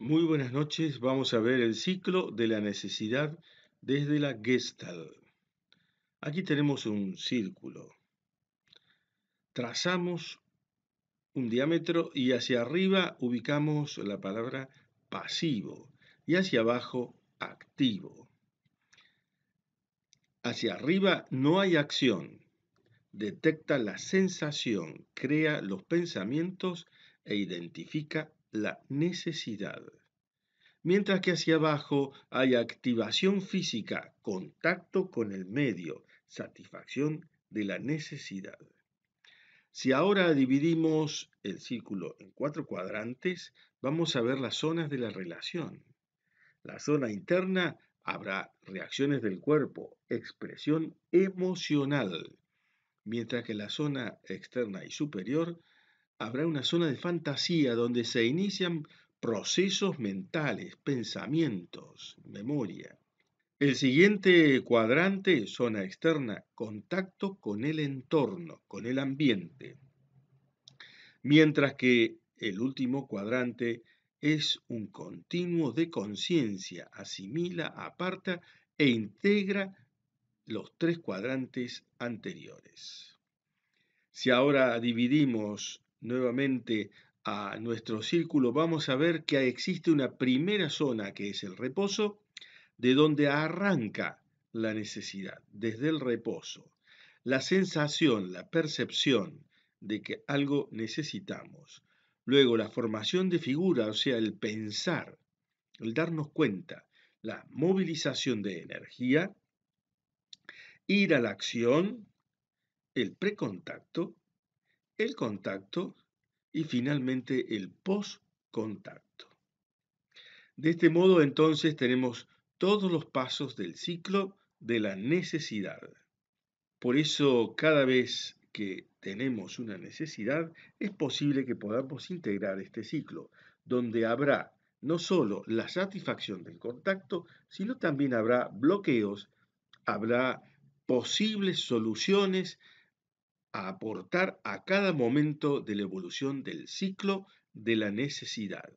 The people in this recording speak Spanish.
Muy buenas noches, vamos a ver el ciclo de la necesidad desde la Gestalt. Aquí tenemos un círculo. Trazamos un diámetro y hacia arriba ubicamos la palabra pasivo y hacia abajo activo. Hacia arriba no hay acción. Detecta la sensación, crea los pensamientos e identifica la necesidad. Mientras que hacia abajo hay activación física, contacto con el medio, satisfacción de la necesidad. Si ahora dividimos el círculo en cuatro cuadrantes, vamos a ver las zonas de la relación. La zona interna habrá reacciones del cuerpo, expresión emocional, mientras que la zona externa y superior habrá una zona de fantasía donde se inician procesos mentales, pensamientos, memoria. El siguiente cuadrante, zona externa, contacto con el entorno, con el ambiente. Mientras que el último cuadrante es un continuo de conciencia, asimila, aparta e integra los tres cuadrantes anteriores. Si ahora dividimos nuevamente a nuestro círculo, vamos a ver que existe una primera zona que es el reposo, de donde arranca la necesidad, desde el reposo. La sensación, la percepción de que algo necesitamos. Luego la formación de figura, o sea, el pensar, el darnos cuenta, la movilización de energía, ir a la acción, el precontacto el contacto y finalmente el post-contacto. De este modo entonces tenemos todos los pasos del ciclo de la necesidad. Por eso cada vez que tenemos una necesidad es posible que podamos integrar este ciclo, donde habrá no solo la satisfacción del contacto, sino también habrá bloqueos, habrá posibles soluciones a aportar a cada momento de la evolución del ciclo de la necesidad.